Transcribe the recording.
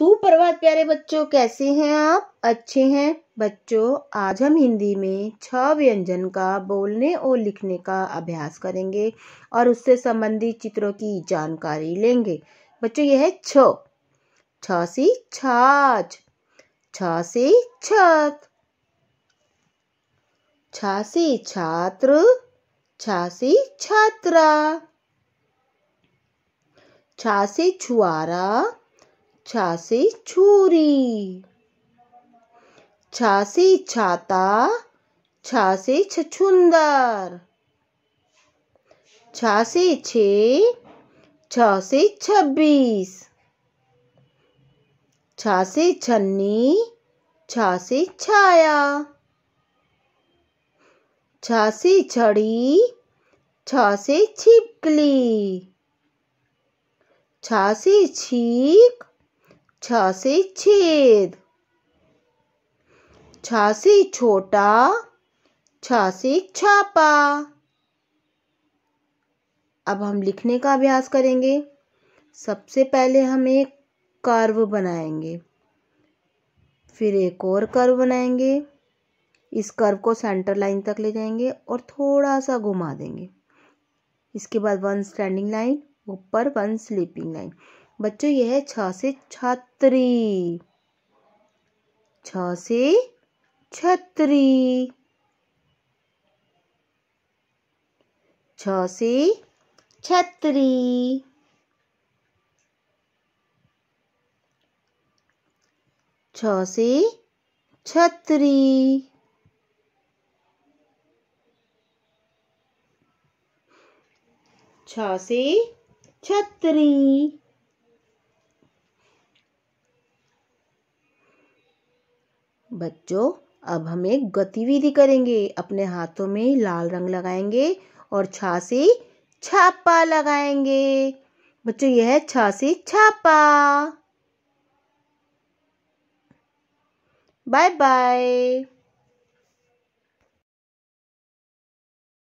सुप्रभात प्यारे बच्चों कैसे हैं आप अच्छे हैं बच्चों आज हम हिंदी में छ व्यंजन का बोलने और लिखने का अभ्यास करेंगे और उससे संबंधित चित्रों की जानकारी लेंगे बच्चों यह है छ छ छाछ छ सी छत छासी छात्र छासी छात्रा छासी छुआरा छा से छुरी छा से छाता छा से छछुंदर छा से छ छब्बीस छा छन्नी छा से छाया छा से छड़ी छा से छिपकली छा से छीक छ से छेद छ से छोटा छ से छापा अब हम लिखने का अभ्यास करेंगे सबसे पहले हम एक कर्व बनाएंगे फिर एक और कर्व बनाएंगे इस कर्व को सेंटर लाइन तक ले जाएंगे और थोड़ा सा घुमा देंगे इसके बाद वन स्टैंडिंग लाइन ऊपर वन स्लीपिंग लाइन बच्चों यह है छ से छात्री छ से छत्री छ से छत्री छ से छत्री छ से छत्री बच्चों अब हम एक गतिविधि करेंगे अपने हाथों में लाल रंग लगाएंगे और छासी छापा लगाएंगे बच्चों यह है छासी छापा बाय बाय